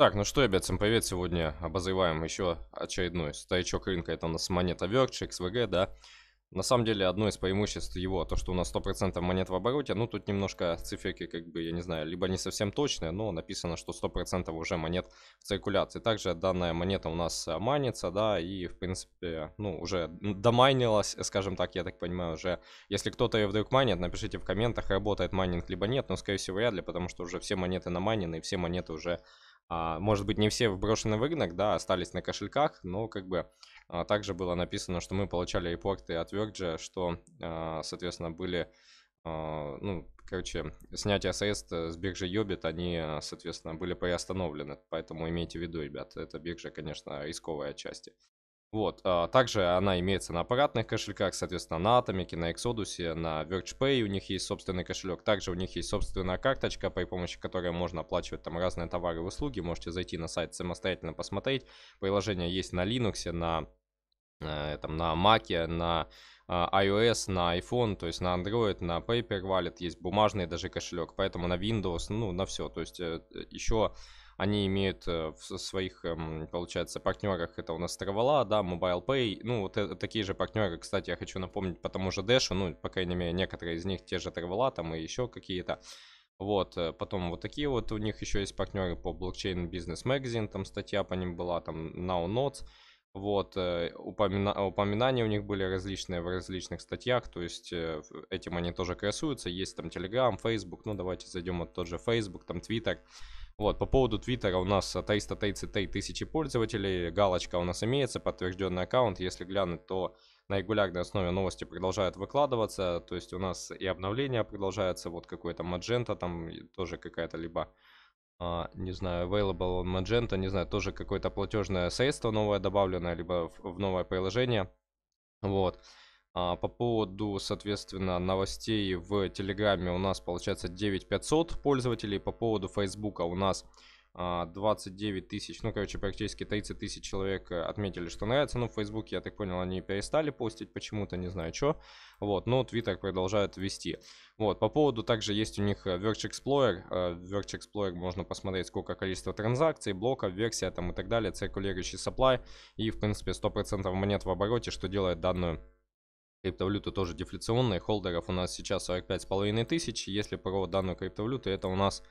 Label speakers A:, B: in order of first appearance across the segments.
A: Так, ну что, ребят, всем привет. Сегодня обозреваем еще очередной старичок рынка. Это у нас монета Verge, XVG, да. На самом деле, одно из преимуществ его, то, что у нас 100% монет в обороте. Ну, тут немножко циферки, как бы, я не знаю, либо не совсем точные, но написано, что 100% уже монет в циркуляции. Также данная монета у нас э, манится, да, и, в принципе, ну, уже домайнилась, скажем так, я так понимаю, уже. Если кто-то ее вдруг манит, напишите в комментах, работает майнинг либо нет, но, скорее всего, вряд ли, потому что уже все монеты намайнены, и все монеты уже а, может быть, не все вброшены в рынок, да, остались на кошельках, но как бы а, также было написано, что мы получали репорты от Verge, что, а, соответственно, были, ну, короче, снятие средств э, с биржи Yobit, они, э, соответственно, были приостановлены. Поэтому имейте в виду, ребят, это биржа, конечно, рисковая часть. Вот, а, также она имеется на аппаратных кошельках, соответственно, на Atomic, на Exodus, на VergePay. у них есть собственный кошелек, также у них есть собственная карточка, при помощи которой можно оплачивать там разные товары и услуги, можете зайти на сайт самостоятельно посмотреть, приложение есть на Linux, на, э, там, на Mac, на а, iOS, на iPhone, то есть на Android, на Paper Wallet, есть бумажный даже кошелек, поэтому на Windows, ну, на все, то есть э, еще они имеют э, в своих, эм, получается, партнерах, это у нас Травола, да, Mobile Pay, ну, вот э, такие же партнеры, кстати, я хочу напомнить по тому же Дэшу, ну, по крайней мере, некоторые из них те же Травола, там, и еще какие-то. Вот, э, потом вот такие вот у них еще есть партнеры по блокчейн бизнес магазин, там статья по ним была, там Now Notes. Вот, упомина... упоминания у них были различные в различных статьях, то есть этим они тоже красуются. Есть там Telegram, Facebook, ну давайте зайдем вот тот же Facebook, там Twitter. Вот, по поводу Твиттера у нас 333 тысячи пользователей, галочка у нас имеется, подтвержденный аккаунт, если глянуть, то на регулярной основе новости продолжают выкладываться, то есть у нас и обновления продолжаются, вот какой-то Magento, там тоже какая-то либо, а, не знаю, available on Magento, не знаю, тоже какое-то платежное средство новое добавленное, либо в, в новое приложение, вот. А, по поводу, соответственно, новостей в Телеграме у нас получается 9500 пользователей. По поводу Фейсбука у нас 29 а, тысяч, ну, короче, практически 30 тысяч человек э, отметили, что нравится. Ну, в Фейсбуке, я так понял, они перестали постить почему-то, не знаю, что. Вот, но Твиттер продолжает вести. Вот, по поводу также есть у них э, Verge Explorer. Э, в Verge Explorer можно посмотреть, сколько количество транзакций, блоков, версия там и так далее, циркулирующий supply и, в принципе, 100% монет в обороте, что делает данную Криптовалюты тоже дефляционные, холдеров у нас сейчас 45,5 тысяч, если про данную криптовалюту это у нас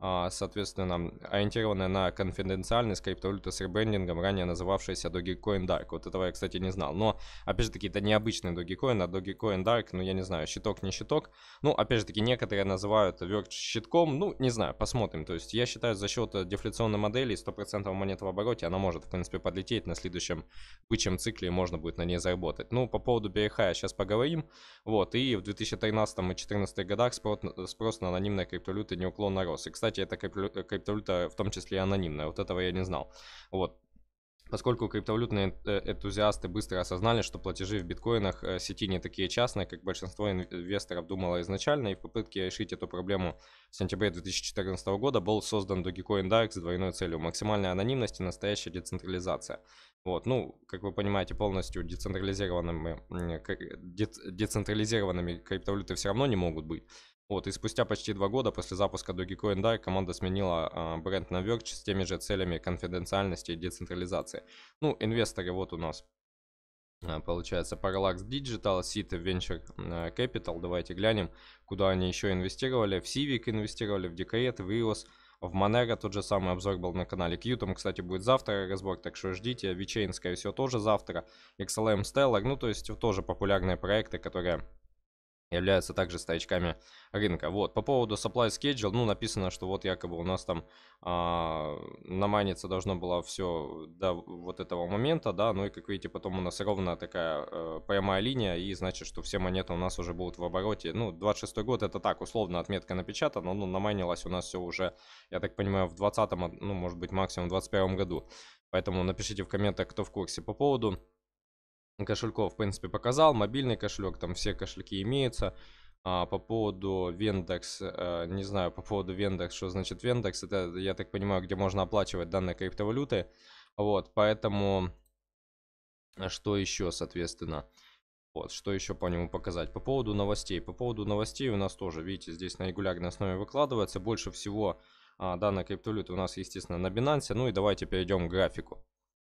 A: а, соответственно, ориентированная на конфиденциальность криптовалюта с ребрендингом, ранее называвшаяся Dogecoin Dark. Вот этого я, кстати, не знал. Но, опять же таки, это необычный Dogecoin, а Dogecoin Dark, ну, я не знаю, щиток, не щиток. Ну, опять же таки, некоторые называют Verge щитком, ну, не знаю, посмотрим. То есть, я считаю, за счет э, дефляционной модели и 100% монет в обороте она может, в принципе, подлететь на следующем бычьем цикле, и можно будет на ней заработать. Ну, по поводу BRH сейчас поговорим. Вот, и в 2013 и 2014 годах спрос, э, спрос на анонимные криптовалюты неуклонно рос. И, кстати, кстати, эта э, криптовалюта в том числе и анонимная. Вот этого я не знал. Вот. Поскольку криптовалютные э, энтузиасты быстро осознали, что платежи в биткоинах э, сети не такие частные, как большинство инвесторов думало изначально, и в попытке решить эту проблему в сентябре 2014 года был создан Dogecoin DAX с двойной целью – максимальная анонимность и настоящая децентрализация. Вот, ну, как вы понимаете, полностью децентрализированными, децентрализированными криптовалюты все равно не могут быть, вот, и спустя почти два года после запуска Dogecoin DAI команда сменила э, бренд на Verge с теми же целями конфиденциальности и децентрализации. Ну, инвесторы вот у нас, э, получается, Parallax Digital, Seed Venture а, Capital. Давайте глянем, куда они еще инвестировали. В Civic инвестировали, в Decred, в EOS, в Monero тот же самый обзор был на канале Q, там, кстати, будет завтра разбор, так что ждите. VeChain, скорее всего, тоже завтра. XLM Stellar, ну, то есть тоже популярные проекты, которые являются также стоячками рынка. Вот, по поводу supply schedule, ну, написано, что вот якобы у нас там а, наманиться должно было все до вот этого момента, да, ну и, как видите, потом у нас ровно такая а, прямая линия, и значит, что все монеты у нас уже будут в обороте. Ну, 26 год, это так, условно отметка напечатана, но наманилось у нас все уже, я так понимаю, в 20 ну, может быть, максимум в 21 году. Поэтому напишите в комментах, кто в курсе по поводу кошельков, в принципе, показал. Мобильный кошелек, там все кошельки имеются. А, по поводу Vendex, а, э, не знаю, по поводу Vendex, что значит Vendex, это, я так понимаю, где можно оплачивать данные криптовалюты. Вот, поэтому, а что еще, соответственно, вот, что еще по нему показать. По поводу новостей, по поводу новостей у нас тоже, видите, здесь на регулярной основе выкладывается. Больше всего а, данная криптовалюта у нас, естественно, на Binance. Ну и давайте перейдем к графику.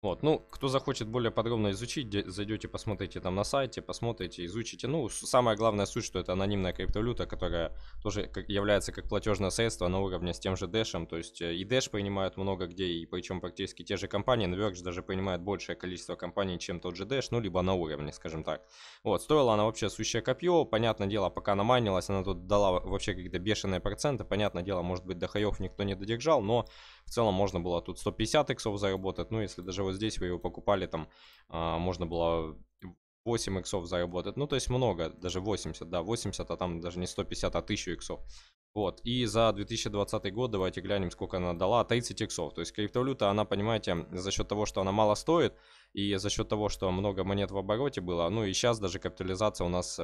A: Вот, ну, кто захочет более подробно изучить, зайдете, посмотрите там на сайте, посмотрите, изучите. Ну, самое главное суть, что это анонимная криптовалюта, которая тоже как, является как платежное средство на уровне с тем же Дэшем. То есть э, и Dash принимают много где, и причем практически те же компании. Nverge даже принимает большее количество компаний, чем тот же Dash, ну, либо на уровне, скажем так. Вот, стоила она вообще сущее копье. Понятное дело, пока она майнилась, она тут дала вообще какие-то бешеные проценты. Понятное дело, может быть, до хаев никто не додержал, но в целом можно было тут 150 иксов заработать, ну если даже вот здесь вы его покупали, там а, можно было 8 иксов заработать. Ну, то есть много, даже 80, да, 80, а там даже не 150, а 1000 иксов. Вот, и за 2020 год давайте глянем, сколько она дала, 30 иксов. То есть криптовалюта, она, понимаете, за счет того, что она мало стоит, и за счет того, что много монет в обороте было, ну и сейчас даже капитализация у нас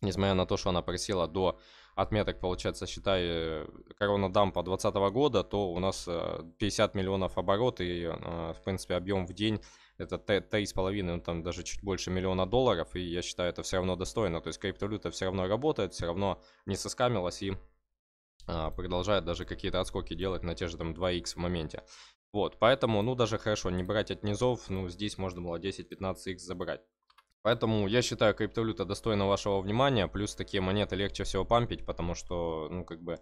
A: несмотря на то, что она просела до отметок, получается, считай, корона дам по 2020 года, то у нас 50 э, миллионов оборот и, э, в принципе, объем в день это 3,5, ну там даже чуть больше миллиона долларов, и я считаю, это все равно достойно. То есть криптовалюта все равно работает, все равно не соскамилась и а, продолжает даже какие-то отскоки делать на те же там 2x в моменте. Вот, поэтому, ну, даже хорошо, не брать от низов, ну, здесь можно было 10-15x забрать. Поэтому я считаю криптовалюта достойна вашего внимания, плюс такие монеты легче всего пампить, потому что, ну, как бы,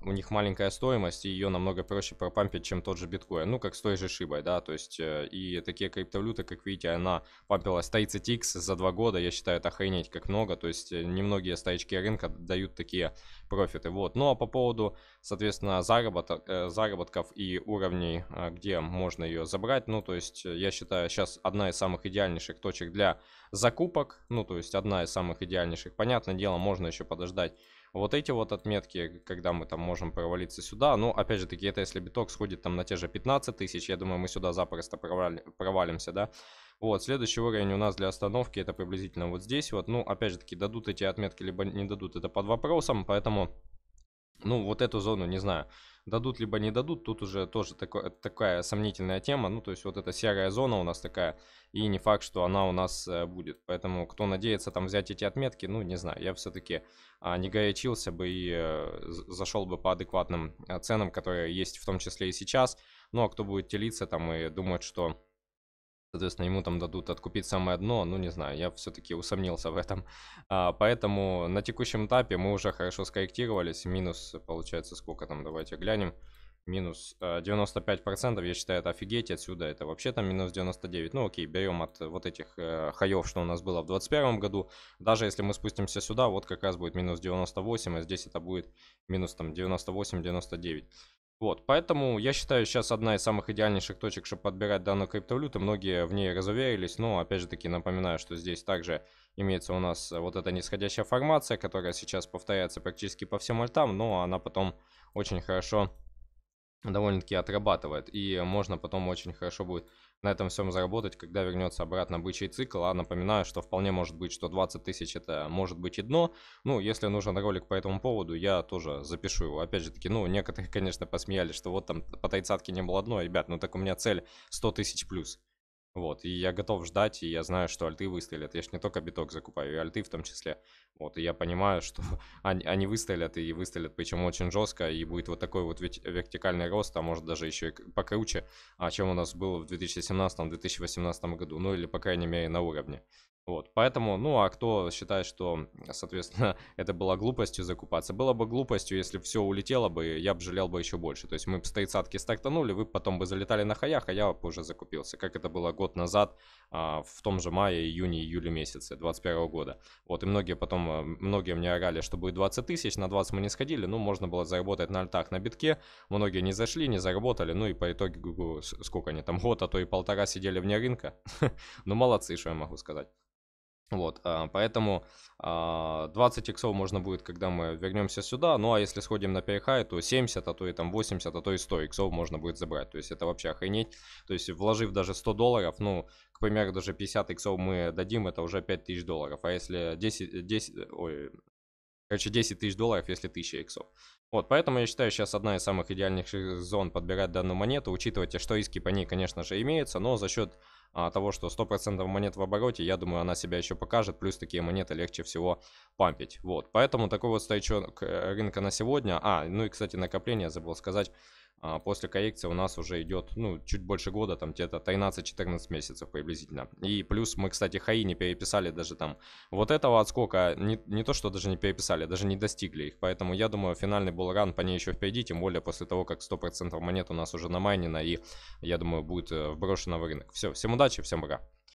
A: у них маленькая стоимость, и ее намного проще пропампить, чем тот же биткоин. Ну, как с той же шибой, да, то есть э, и такие криптовалюты, как видите, она пампилась 30x за два года, я считаю, это охренеть как много, то есть э, немногие стаечки рынка дают такие профиты, вот. Ну, а по поводу, соответственно, заработок, э, заработков и уровней, а, где можно ее забрать, ну, то есть я считаю, сейчас одна из самых идеальнейших точек для закупок, ну, то есть одна из самых идеальнейших, понятное дело, можно еще подождать вот эти вот отметки, когда мы там можем провалиться сюда, ну, опять же таки, это если биток сходит там на те же 15 тысяч, я думаю, мы сюда запросто провали, провалимся, да. Вот, следующий уровень у нас для остановки, это приблизительно вот здесь вот. Ну, опять же таки, дадут эти отметки, либо не дадут, это под вопросом, поэтому, ну, вот эту зону, не знаю. Дадут либо не дадут, тут уже тоже такое, такая сомнительная тема. Ну, то есть вот эта серая зона у нас такая, и не факт, что она у нас э, будет. Поэтому кто надеется там взять эти отметки, ну, не знаю, я все-таки а, не горячился бы и э, зашел бы по адекватным э, ценам, которые есть в том числе и сейчас. Ну, а кто будет телиться там и думать, что Соответственно, ему там дадут откупить самое дно, ну не знаю, я все-таки усомнился в этом. А, поэтому на текущем этапе мы уже хорошо скорректировались, минус получается сколько там, давайте глянем. Минус 95%, э, я считаю, это офигеть отсюда, это вообще там минус 99. Ну окей, берем от вот этих э, хаев, что у нас было в 2021 году. Даже если мы спустимся сюда, вот как раз будет минус 98, а здесь это будет минус там 98-99. Вот, поэтому я считаю сейчас одна из самых идеальнейших точек, чтобы подбирать данную криптовалюту. Многие в ней разуверились, но опять же таки напоминаю, что здесь также имеется у нас вот эта нисходящая формация, которая сейчас повторяется практически по всем альтам, но она потом очень хорошо довольно-таки отрабатывает. И можно потом очень хорошо будет на этом всем заработать, когда вернется обратно бычий цикл. А напоминаю, что вполне может быть, что 20 тысяч это может быть и дно. Ну, если нужен ролик по этому поводу, я тоже запишу его. Опять же таки, ну, некоторые, конечно, посмеялись, что вот там по тридцатке не было дно. Ребят, ну так у меня цель 100 тысяч плюс. Вот, и я готов ждать, и я знаю, что альты выстрелят. Я же не только биток закупаю, и альты в том числе. Вот, и я понимаю, что они, они выстрелят, и выстрелят, причем очень жестко, и будет вот такой вот вертикальный рост, а может даже еще и покруче, а, чем у нас было в 2017-2018 году, ну или, по крайней мере, на уровне. Вот, поэтому, ну, а кто считает, что, соответственно, это было глупостью закупаться? Было бы глупостью, если все улетело бы, я бы жалел бы еще больше. То есть мы бы с тридцатки стартанули, вы потом бы залетали на хаях, а я бы уже закупился. Как это было год назад, а, в том же мае, июне, июле месяце 21 года. Вот, и многие потом, а, многие мне орали, что будет 20 тысяч, на 20 мы не сходили, ну, можно было заработать на альтах, на битке. Многие не зашли, не заработали, ну, и по итогу, сколько они там, год, а то и полтора сидели вне рынка. Ну, молодцы, что я могу сказать. Вот, а, поэтому 20 а, иксов можно будет, когда мы вернемся сюда, ну а если сходим на перехай, то 70, а то и там 80, а то и 100 иксов можно будет забрать, то есть это вообще охренеть, то есть вложив даже 100 долларов, ну, к примеру, даже 50 иксов мы дадим, это уже 5000 долларов, а если 10, 10 ой, Короче, 10 тысяч долларов, если 1000 иксов. Вот, поэтому я считаю, сейчас одна из самых идеальных зон подбирать данную монету. Учитывайте, что иски по ней, конечно же, имеются, но за счет а, того, что 100% монет в обороте, я думаю, она себя еще покажет, плюс такие монеты легче всего пампить. Вот, поэтому такой вот стоячок э, рынка на сегодня. А, ну и, кстати, накопление, забыл сказать, а, после коррекции у нас уже идет, ну, чуть больше года, там где-то 13-14 месяцев приблизительно. И плюс мы, кстати, хаи не переписали даже там. Вот этого отскока не, не то, что даже не переписали, даже не достигли их. Поэтому я думаю, финальный был ран по ней еще впереди, тем более после того, как 100% монет у нас уже на намайнено и, я думаю, будет э, вброшено в рынок. Все, всем удачи, всем пока.